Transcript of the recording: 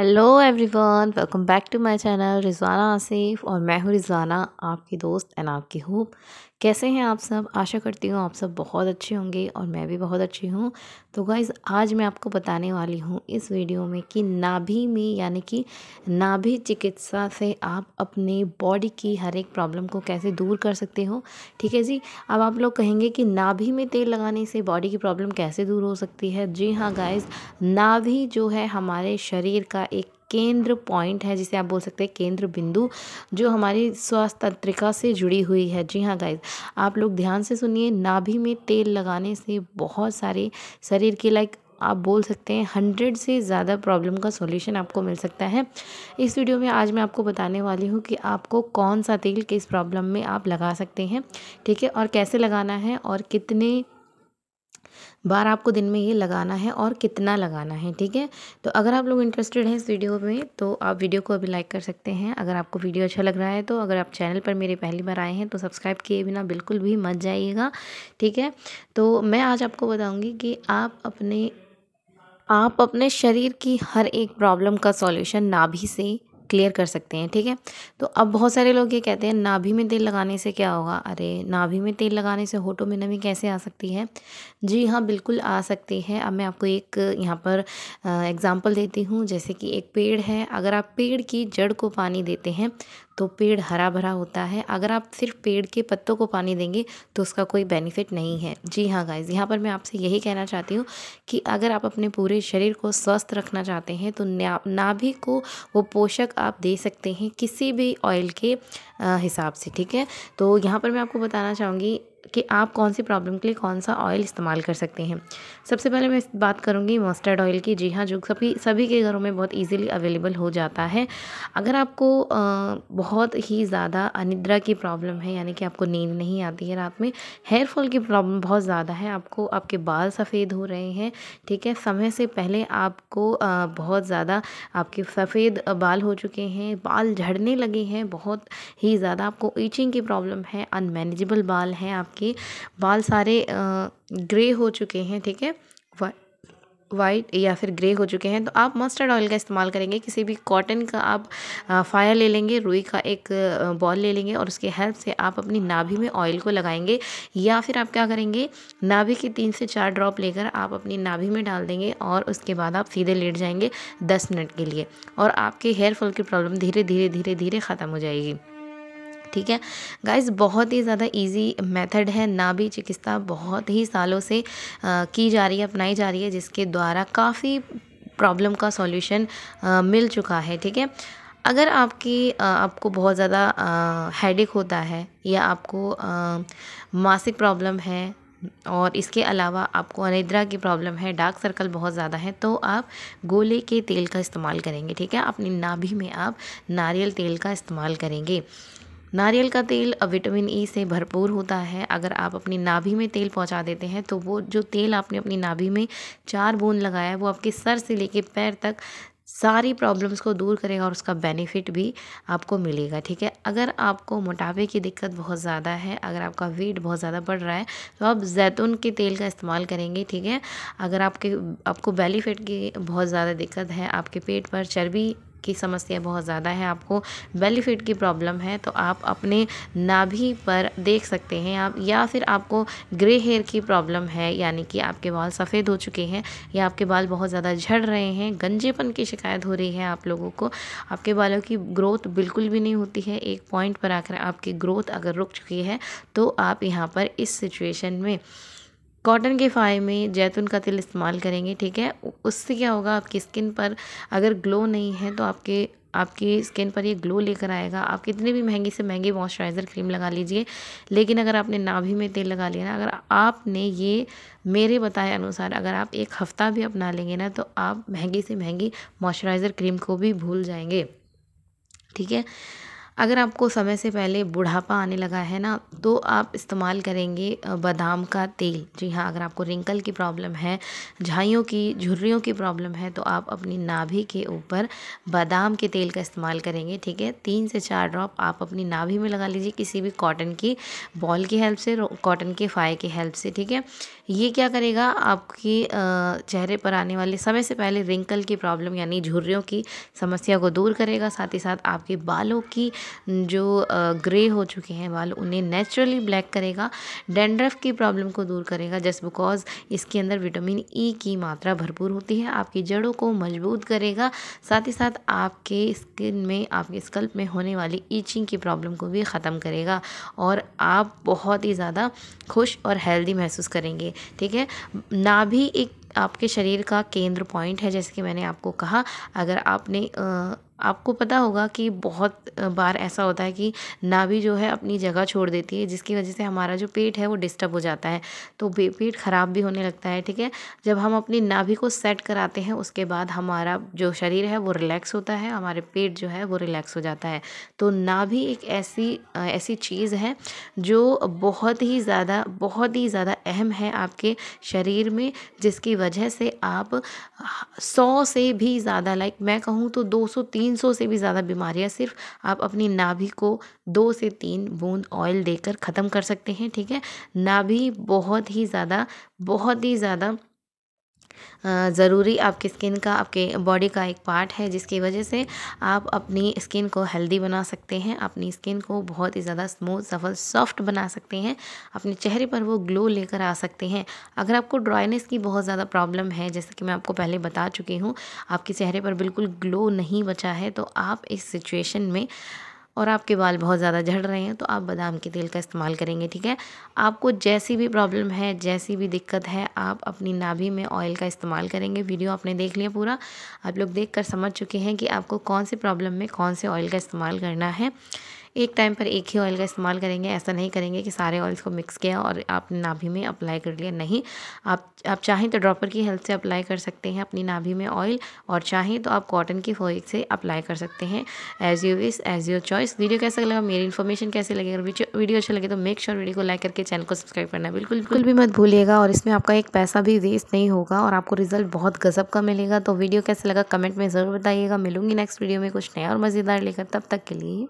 hello everyone welcome back to my channel Rizwana Asif और मैं हूँ रिजवाना आपकी दोस्त एंड आपकी होप कैसे हैं आप सब आशा करती हूँ आप सब बहुत अच्छे होंगे और मैं भी बहुत अच्छी हूँ तो गाइज़ आज मैं आपको बताने वाली हूँ इस वीडियो में कि नाभि में यानी कि नाभि चिकित्सा से आप अपने बॉडी की हर एक प्रॉब्लम को कैसे दूर कर सकते हो ठीक है जी अब आप लोग कहेंगे कि नाभि में तेल लगाने से बॉडी की प्रॉब्लम कैसे दूर हो सकती है जी हाँ गाइज़ नाभि जो है हमारे शरीर का एक केंद्र पॉइंट है जिसे आप बोल सकते हैं केंद्र बिंदु जो हमारी स्वास्थ्य तंत्रिका से जुड़ी हुई है जी हाँ गाइज आप लोग ध्यान से सुनिए नाभि में तेल लगाने से बहुत सारे शरीर के लाइक आप बोल सकते हैं हंड्रेड से ज़्यादा प्रॉब्लम का सॉल्यूशन आपको मिल सकता है इस वीडियो में आज मैं आपको बताने वाली हूँ कि आपको कौन सा तेल किस प्रॉब्लम में आप लगा सकते हैं ठीक है और कैसे लगाना है और कितने बार आपको दिन में ये लगाना है और कितना लगाना है ठीक है तो अगर आप लोग इंटरेस्टेड हैं इस वीडियो में तो आप वीडियो को अभी लाइक कर सकते हैं अगर आपको वीडियो अच्छा लग रहा है तो अगर आप चैनल पर मेरे पहली बार आए हैं तो सब्सक्राइब किए बिना बिल्कुल भी मत जाइएगा ठीक है तो मैं आज आपको बताऊँगी कि आप अपने आप अपने शरीर की हर एक प्रॉब्लम का सॉल्यूशन नाभि से क्लियर कर सकते हैं ठीक है तो अब बहुत सारे लोग ये कहते हैं नाभि में तेल लगाने से क्या होगा अरे नाभि में तेल लगाने से होठों में नमी कैसे आ सकती है जी हाँ बिल्कुल आ सकती है अब मैं आपको एक यहाँ पर एग्ज़ाम्पल देती हूँ जैसे कि एक पेड़ है अगर आप पेड़ की जड़ को पानी देते हैं तो पेड़ हरा भरा होता है अगर आप सिर्फ पेड़ के पत्तों को पानी देंगे तो उसका कोई बेनिफिट नहीं है जी हाँ गाइज यहाँ पर मैं आपसे यही कहना चाहती हूँ कि अगर आप अपने पूरे शरीर को स्वस्थ रखना चाहते हैं तो नाभि को वो पोषक आप दे सकते हैं किसी भी ऑयल के हिसाब से ठीक है तो यहाँ पर मैं आपको बताना चाहूँगी कि आप कौन सी प्रॉब्लम के लिए कौन सा ऑयल इस्तेमाल कर सकते हैं सबसे पहले मैं बात करूँगी मस्टर्ड ऑयल की जी हाँ जो सभी सभी के घरों में बहुत ईजिली अवेलेबल हो जाता है अगर आपको बहुत ही ज़्यादा अनिद्रा की प्रॉब्लम है यानी कि आपको नींद नहीं आती है रात में हेयर फॉल की प्रॉब्लम बहुत ज़्यादा है आपको आपके बाल सफ़ेद हो रहे हैं ठीक है समय से पहले आपको बहुत ज़्यादा आपके सफ़ेद बाल हो चुके हैं बाल झड़ने लगे हैं बहुत ही ज़्यादा आपको ईचिंग की प्रॉब्लम है अनमैनेजेबल बाल हैं आपके के बाल सारे ग्रे हो चुके हैं ठीक है वाइट या फिर ग्रे हो चुके हैं तो आप मस्टर्ड ऑयल का इस्तेमाल करेंगे किसी भी कॉटन का आप फायर ले लेंगे रुई का एक बॉल ले लेंगे और उसके हेल्प से आप अपनी नाभि में ऑयल को लगाएंगे या फिर आप क्या करेंगे नाभि के तीन से चार ड्रॉप लेकर आप अपनी नाभि में डाल देंगे और उसके बाद आप सीधे लेट जाएंगे दस मिनट के लिए और आपके हेयर फॉल की प्रॉब्लम धीरे धीरे धीरे धीरे ख़त्म हो जाएगी ठीक है गाइस बहुत ही ज़्यादा इजी मेथड है नाभि चिकित्सा बहुत ही सालों से आ, की जा रही है अपनाई जा रही है जिसके द्वारा काफ़ी प्रॉब्लम का सॉल्यूशन मिल चुका है ठीक है अगर आपकी आपको बहुत ज़्यादा हेडेक होता है या आपको मासिक प्रॉब्लम है और इसके अलावा आपको अनिद्रा की प्रॉब्लम है डार्क सर्कल बहुत ज़्यादा है तो आप गोले के तेल का इस्तेमाल करेंगे ठीक है अपनी नाभि में आप नारियल तेल का इस्तेमाल करेंगे नारियल का तेल विटामिन ई e से भरपूर होता है अगर आप अपनी नाभि में तेल पहुंचा देते हैं तो वो जो तेल आपने अपनी नाभि में चार बूंद लगाया है वो आपके सर से लेके पैर तक सारी प्रॉब्लम्स को दूर करेगा और उसका बेनिफिट भी आपको मिलेगा ठीक है अगर आपको मोटापे की दिक्कत बहुत ज़्यादा है अगर आपका वेट बहुत ज़्यादा बढ़ रहा है तो आप जैतून के तेल का इस्तेमाल करेंगे ठीक है अगर आपके आपको बेनिफिट की बहुत ज़्यादा दिक्कत है आपके पेट पर चर्बी की समस्या बहुत ज़्यादा है आपको बेली फिट की प्रॉब्लम है तो आप अपने नाभि पर देख सकते हैं आप या फिर आपको ग्रे हेयर की प्रॉब्लम है यानी कि आपके बाल सफ़ेद हो चुके हैं या आपके बाल बहुत ज़्यादा झड़ रहे हैं गंजेपन की शिकायत हो रही है आप लोगों को आपके बालों की ग्रोथ बिल्कुल भी नहीं होती है एक पॉइंट पर आकर आपकी ग्रोथ अगर रुक चुकी है तो आप यहाँ पर इस सिचुएशन में कॉटन के फाय में जैतून का तेल इस्तेमाल करेंगे ठीक है उससे क्या होगा आपकी स्किन पर अगर ग्लो नहीं है तो आपके आपकी स्किन पर ये ग्लो लेकर आएगा आप कितने भी महंगी से महंगी मॉइस्चराइज़र क्रीम लगा लीजिए लेकिन अगर आपने नाभि में तेल लगा लिया ना अगर आपने ये मेरे बताए अनुसार अगर आप एक हफ़्ता भी अपना लेंगे ना तो आप महंगी से महंगी मॉइस्चराइज़र क्रीम को भी भूल जाएंगे ठीक है अगर आपको समय से पहले बुढ़ापा आने लगा है ना तो आप इस्तेमाल करेंगे बादाम का तेल जी हाँ अगर आपको रिंकल की प्रॉब्लम है झाइयों की झुर्रियों की प्रॉब्लम है तो आप अपनी नाभि के ऊपर बादाम के तेल का इस्तेमाल करेंगे ठीक है तीन से चार ड्रॉप आप अपनी नाभि में लगा लीजिए किसी भी कॉटन की बॉल की हेल्प से कॉटन के फाये की हेल्प से ठीक है ये क्या करेगा आपकी चेहरे पर आने वाले समय से पहले रिंकल की प्रॉब्लम यानी झुर्रियों की समस्या को दूर करेगा साथ ही साथ आपके बालों की जो ग्रे हो चुके हैं बाल उन्हें नेचुरली ब्लैक करेगा डेंड्रफ की प्रॉब्लम को दूर करेगा जस्ट बिकॉज इसके अंदर विटामिन ई e की मात्रा भरपूर होती है आपकी जड़ों को मजबूत करेगा साथ ही साथ आपके स्किन में आपके स्कल्प में होने वाली ईचिंग की प्रॉब्लम को भी ख़त्म करेगा और आप बहुत ही ज़्यादा खुश और हेल्दी महसूस करेंगे ठीक है नाभि एक आपके शरीर का केंद्र पॉइंट है जैसे कि मैंने आपको कहा अगर आपने आपको पता होगा कि बहुत बार ऐसा होता है कि नाभि जो है अपनी जगह छोड़ देती है जिसकी वजह से हमारा जो पेट है वो डिस्टर्ब हो जाता है तो पेट ख़राब भी होने लगता है ठीक है जब हम अपनी नाभि को सेट कराते हैं उसके बाद हमारा जो शरीर है वो रिलैक्स होता है हमारे पेट जो है वो रिलैक्स हो जाता है तो नाभि एक ऐसी ऐसी चीज़ है जो बहुत ही ज़्यादा बहुत ही ज़्यादा अहम है आपके शरीर में जिसकी वजह से आप सौ से भी ज़्यादा लाइक मैं कहूँ तो दो सौ तीन 300 से भी ज़्यादा बीमारियाँ सिर्फ आप अपनी नाभि को दो से तीन बूंद ऑयल देकर ख़त्म कर सकते हैं ठीक है नाभि बहुत ही ज़्यादा बहुत ही ज़्यादा ज़रूरी आपकी स्किन का आपके बॉडी का एक पार्ट है जिसकी वजह से आप अपनी स्किन को हेल्दी बना सकते हैं अपनी स्किन को बहुत ही ज़्यादा स्मूथ सफल सॉफ्ट बना सकते हैं अपने चेहरे पर वो ग्लो लेकर आ सकते हैं अगर आपको ड्राइनेस की बहुत ज़्यादा प्रॉब्लम है जैसे कि मैं आपको पहले बता चुकी हूँ आपके चेहरे पर बिल्कुल ग्लो नहीं बचा है तो आप इस सिचुएशन में और आपके बाल बहुत ज़्यादा झड़ रहे हैं तो आप बादाम के तेल का इस्तेमाल करेंगे ठीक है आपको जैसी भी प्रॉब्लम है जैसी भी दिक्कत है आप अपनी नाभि में ऑयल का इस्तेमाल करेंगे वीडियो आपने देख लिया पूरा आप लोग देख कर समझ चुके हैं कि आपको कौन सी प्रॉब्लम में कौन से ऑयल का इस्तेमाल करना है एक टाइम पर एक ही ऑयल का इस्तेमाल करेंगे ऐसा नहीं करेंगे कि सारे ऑयल्स को मिक्स किया और आपने नाभि में अप्लाई कर लिया नहीं आप आप चाहें तो ड्रॉपर की हेल्प से अप्लाई कर सकते हैं अपनी नाभि में ऑयल और चाहें तो आप कॉटन की फोइक से अप्लाई कर सकते हैं as you wish as your choice video कैसा लगा मेरी इन्फॉर्मेशन कैसे लगे अगर वीडियो अच्छा लगे तो मेक श्योर वीडियो को लाइक करके चैनल को सब्सक्राइब करना बिल्कुल बिल्कुल भी मत भूलिएगा और इसमें आपका एक पैसा भी वेस्ट नहीं होगा और आपको रिजल्ट बहुत गजब का मिलेगा तो वीडियो कैसे लगा कमेंट में ज़रूर बताइएगा मिलूंगी नेक्स्ट वीडियो में कुछ नया और मज़ेदार लेकर तब तक के लिए